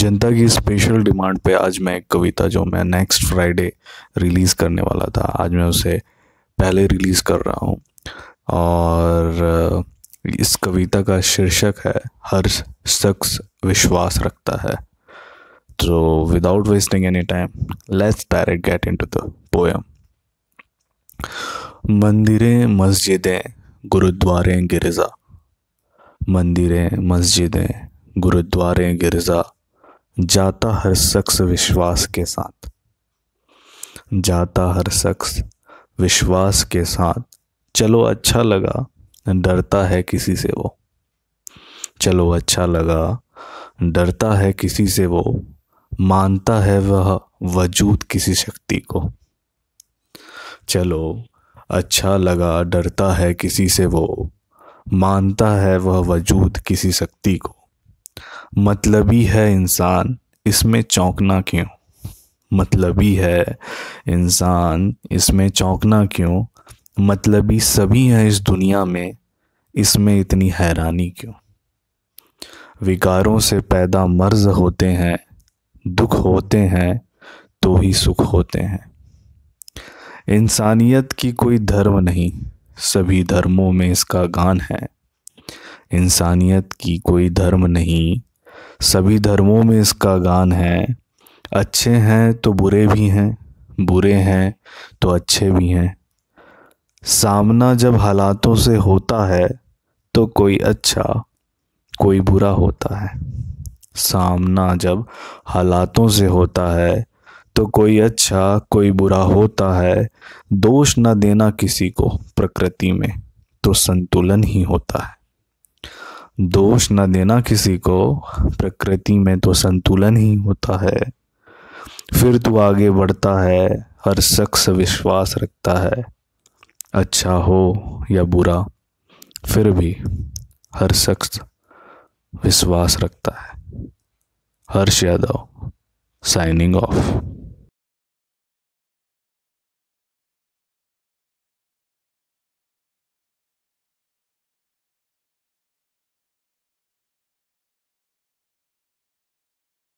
जनता की special demand पे आज मैं एक कविता जो मैं नेक्स्ट फ्राइडे रिलीज़ करने वाला था आज मैं उसे पहले रिलीज़ कर रहा हूँ और इस कविता का शीर्षक है हर शख्स विश्वास रखता है तो without wasting any time let's direct get into the poem मंदिरें मस्जिदें गुरुद्वारें गिरजा मंदिरें मस्जिदें गुरुद्वारें गिरजा जाता हर शख्स विश्वास के साथ जाता हर शख्स विश्वास के साथ चलो अच्छा लगा डरता है किसी से वो चलो अच्छा लगा डरता है किसी से वो मानता है वह वजूद किसी शक्ति को चलो अच्छा लगा डरता है किसी से वो मानता है वह वजूद किसी शक्ति को मतलबी है इंसान इसमें चौंकना क्यों मतलबी है इंसान इसमें चौंकना क्यों मतलबी सभी हैं इस दुनिया में इसमें इतनी हैरानी क्यों विकारों से पैदा मर्ज होते हैं दुख होते हैं तो ही सुख होते हैं इंसानियत की कोई धर्म नहीं सभी धर्मों में इसका गान है इंसानियत की कोई धर्म नहीं सभी धर्मों में इसका गान है अच्छे हैं तो बुरे भी हैं बुरे हैं तो अच्छे भी हैं सामना जब हालातों से होता है तो कोई अच्छा कोई बुरा होता है सामना जब हालातों से होता है तो कोई अच्छा कोई बुरा होता है दोष न देना किसी को प्रकृति में तो संतुलन ही होता है दोष न देना किसी को प्रकृति में तो संतुलन ही होता है फिर तू आगे बढ़ता है हर शख्स विश्वास रखता है अच्छा हो या बुरा फिर भी हर शख्स विश्वास रखता है हर्ष यादव साइनिंग ऑफ